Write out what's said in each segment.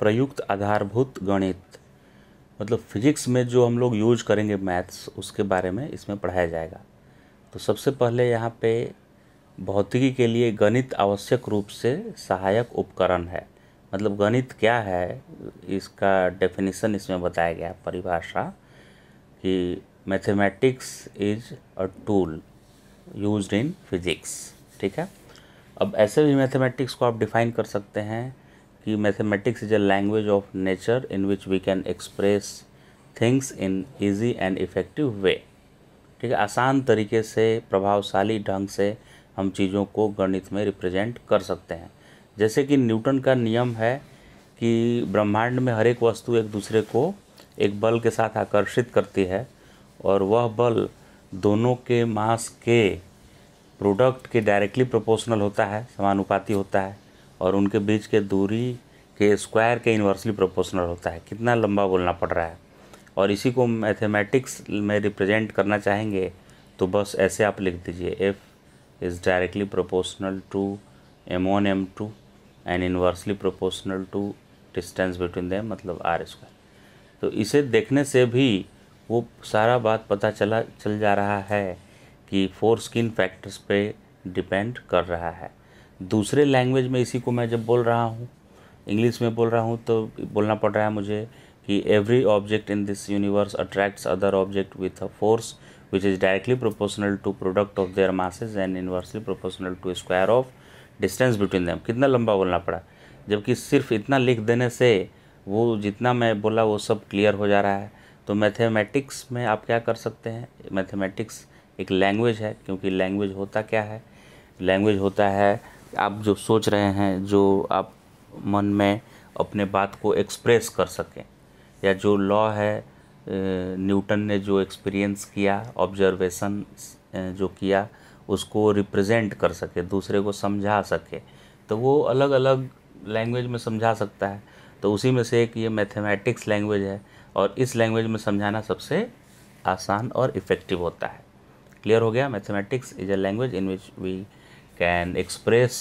प्रयुक्त आधारभूत गणित मतलब फिजिक्स में जो हम लोग यूज करेंगे मैथ्स उसके बारे में इसमें पढ़ाया जाएगा तो सबसे पहले यहाँ पे भौतिकी के लिए गणित आवश्यक रूप से सहायक उपकरण है मतलब गणित क्या है इसका डेफिनेशन इसमें बताया गया परिभाषा कि mathematics is a tool use in physics ठीक है अब ऐसे भी मैथमेटिक्स को आप डिफाइन कर सकते हैं कि mathematics is a language of nature in which we can express things in easy and effective way ठीक है आसान तरीके से प्रभावशाली ढंग से हम चीज़ों को गणित में रिप्रेजेंट कर सकते हैं जैसे कि न्यूटन का नियम है कि ब्रह्मांड में हर एक वस्तु एक दूसरे को एक बल के साथ आकर्षित करती है और वह बल दोनों के मास के प्रोडक्ट के डायरेक्टली प्रोपोर्शनल होता है समानुपाती होता है और उनके बीच के दूरी के स्क्वायर के इन्वर्सली प्रोपोर्शनल होता है कितना लंबा बोलना पड़ रहा है और इसी को मैथमेटिक्स में रिप्रेजेंट करना चाहेंगे तो बस ऐसे आप लिख दीजिए F is directly proportional to m one m two and inversely proportional to distance between them मतलब आर स्क्वायर तो इसे देखने से भी वो सारा बात पता चला चल जा रहा है कि फोर स्किन फैक्टर्स पे डिपेंड कर रहा है दूसरे लैंग्वेज में इसी को मैं जब बोल रहा हूँ इंग्लिश में बोल रहा हूँ तो बोलना पड़ रहा है मुझे कि every object in this universe attracts other object with a force which is directly proportional to product of their masses and inversely proportional to square of distance between them कितना लंबा बोलना पड़ा जबकि सिर्फ इतना लिख देने से वो जितना मैं बोला वो सब क्लियर हो जा रहा है तो मैथेमेटिक्स में आप क्या कर सकते हैं मैथेमेटिक्स एक लैंग्वेज है क्योंकि लैंग्वेज होता क्या है लैंग्वेज होता है आप जो सोच रहे हैं जो आप मन में अपने बात को एक्सप्रेस कर सकें या जो लॉ है न्यूटन ने जो एक्सपीरियंस किया ऑब्जर्वेशन जो किया उसको रिप्रेजेंट कर सके दूसरे को समझा सके तो वो अलग अलग लैंग्वेज में समझा सकता है तो उसी में से एक ये मैथमेटिक्स लैंग्वेज है और इस लैंग्वेज में समझाना सबसे आसान और इफ़ेक्टिव होता है क्लियर हो गया mathematics is a language in which we can express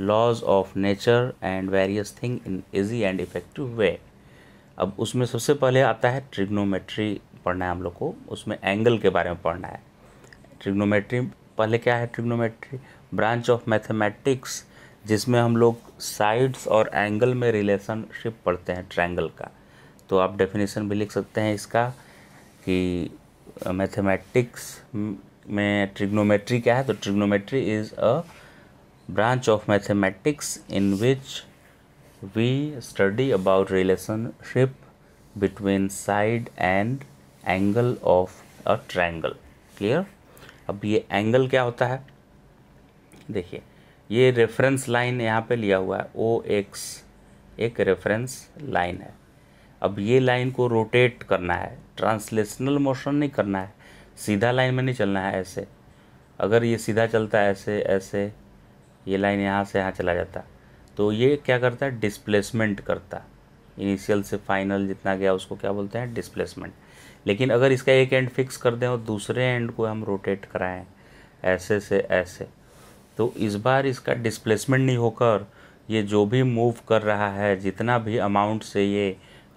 laws of nature and various thing in easy and effective way अब उसमें सबसे पहले आता है ट्रिग्नोमेट्री पढ़ना है हम लोग को उसमें एंगल के बारे में पढ़ना है ट्रिग्नोमेट्री पहले क्या है ट्रिग्नोमेट्री ब्रांच ऑफ मैथमेटिक्स जिसमें हम लोग साइड्स और एंगल में रिलेशनशिप पढ़ते हैं ट्रायंगल का तो आप डेफिनेशन भी लिख सकते हैं इसका कि मैथमेटिक्स में ट्रिग्नोमेट्री क्या है तो trigonometry is a branch of mathematics in which we study about relationship between side and angle of a triangle clear अब ये एंगल क्या होता है देखिए ये रेफरेंस लाइन यहाँ पे लिया हुआ है ओ एक्स एक रेफरेंस लाइन है अब ये लाइन को रोटेट करना है ट्रांसलेशनल मोशन नहीं करना है सीधा लाइन में नहीं चलना है ऐसे अगर ये सीधा चलता है ऐसे ऐसे ये लाइन यहाँ से यहाँ चला जाता तो ये क्या करता है डिस्प्लेसमेंट करता इनिशियल से फाइनल जितना गया उसको क्या बोलते हैं डिस्प्लेसमेंट लेकिन अगर इसका एक एंड फिक्स कर दें और दूसरे एंड को हम रोटेट कराएं ऐसे से ऐसे तो इस बार इसका डिस्प्लेसमेंट नहीं होकर ये जो भी मूव कर रहा है जितना भी अमाउंट से ये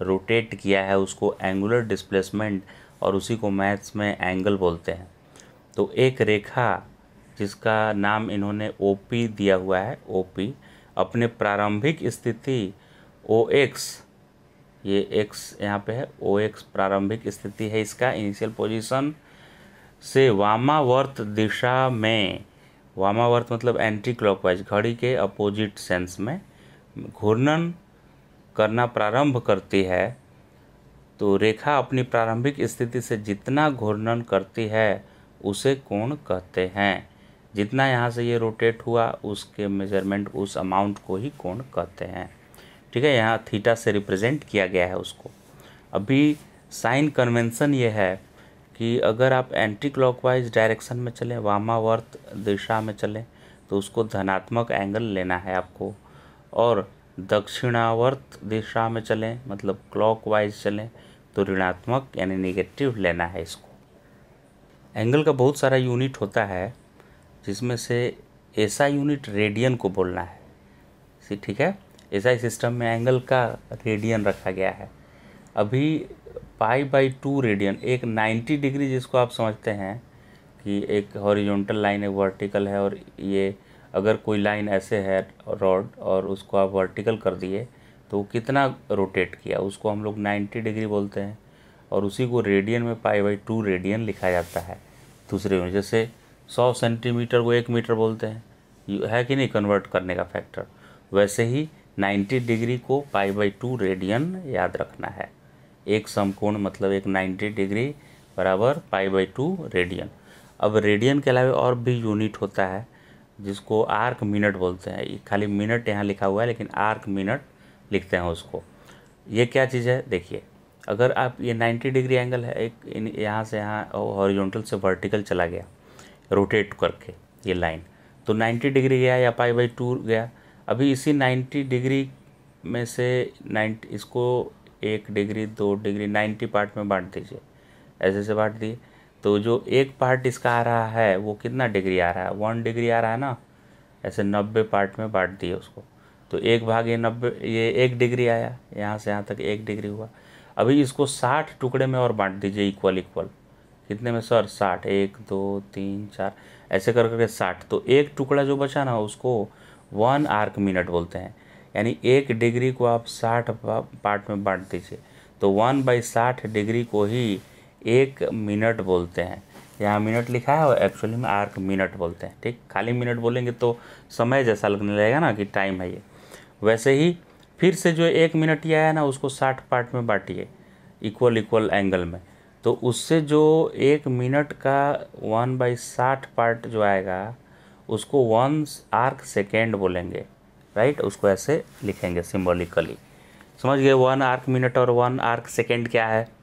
रोटेट किया है उसको एंगुलर डिस्प्लेसमेंट और उसी को मैथ्स में एंगल बोलते हैं तो एक रेखा जिसका नाम इन्होंने ओपी दिया हुआ है ओपी अपने प्रारंभिक स्थिति ओ एक्स ये एक्स यहाँ पे है ओ एक्स प्रारंभिक स्थिति है इसका इनिशियल पोजीशन से वामावर्त दिशा में वामावर्त मतलब एंटी क्लॉकवाइज घड़ी के अपोजिट सेंस में घूर्णन करना प्रारंभ करती है तो रेखा अपनी प्रारंभिक स्थिति से जितना घूर्णन करती है उसे कोण कहते हैं जितना यहाँ से ये रोटेट हुआ उसके मेजरमेंट उस अमाउंट को ही कोण कहते हैं ठीक है यहाँ थीटा से रिप्रेजेंट किया गया है उसको अभी साइन कन्वेंसन ये है कि अगर आप एंटी क्लॉकवाइज डायरेक्शन में चलें वामावर्त दिशा में चलें तो उसको धनात्मक एंगल लेना है आपको और दक्षिणावर्त दिशा में चलें मतलब क्लॉक चलें तो ऋणात्मक यानी निगेटिव लेना है इसको एंगल का बहुत सारा यूनिट होता है जिसमें से ऐसा यूनिट रेडियन को बोलना है ठीक है ऐसा सिस्टम में एंगल का रेडियन रखा गया है अभी पाई बाई टू रेडियन एक 90 डिग्री जिसको आप समझते हैं कि एक हॉरिजॉन्टल लाइन एक वर्टिकल है और ये अगर कोई लाइन ऐसे है रॉड और उसको आप वर्टिकल कर दिए तो कितना रोटेट किया उसको हम लोग 90 डिग्री बोलते हैं और उसी को रेडियन में पाई बाई टू रेडियन लिखा जाता है दूसरे में जैसे सौ सेंटीमीटर को एक मीटर बोलते हैं है कि नहीं कन्वर्ट करने का फैक्टर वैसे ही 90 डिग्री को पाई बाई टू रेडियन याद रखना है एक समकोण मतलब एक 90 डिग्री बराबर पाई बाई टू रेडियन अब रेडियन के अलावा और भी यूनिट होता है जिसको आर्क मिनट बोलते हैं खाली मिनट यहाँ लिखा हुआ है लेकिन आर्क मिनट लिखते हैं उसको ये क्या चीज़ है देखिए अगर आप ये 90 डिग्री एंगल है एक यहाँ से यहाँ हॉरिजॉन्टल से वर्टिकल चला गया रोटेट करके ये लाइन तो 90 डिग्री गया या पाई बाई टू गया अभी इसी 90 डिग्री में से 90 इसको एक डिग्री दो डिग्री 90 पार्ट में बांट दीजिए ऐसे से बांट दिए तो जो एक पार्ट इसका आ रहा है वो कितना डिग्री आ रहा है वन डिग्री आ रहा है ना ऐसे नब्बे पार्ट में बांट दिए उसको तो एक भाग ये नब्बे ये एक डिग्री आया यहाँ से यहाँ तक एक डिग्री हुआ अभी इसको साठ टुकड़े में और बांट दीजिए इक्वल इक्वल कितने में सर साठ एक दो तीन चार ऐसे कर करके साठ तो एक टुकड़ा जो बचा ना उसको वन आर्क मिनट बोलते हैं यानी एक डिग्री को आप साठ पार्ट में बांट दीजिए तो वन बाई साठ डिग्री को ही एक मिनट बोलते हैं यहाँ मिनट लिखा है और एक्चुअली में आर्क मिनट बोलते हैं ठीक खाली मिनट बोलेंगे तो समय जैसा लगने लगेगा ना कि टाइम है ये वैसे ही फिर से जो एक मिनट ये आया ना उसको साठ पार्ट में बांटिए इक्वल इक्वल एंगल में तो उससे जो एक मिनट का वन बाई साठ पार्ट जो आएगा उसको वन आर्क सेकेंड बोलेंगे राइट उसको ऐसे लिखेंगे सिम्बोलिकली समझ गए वन आर्क मिनट और वन आर्क सेकेंड क्या है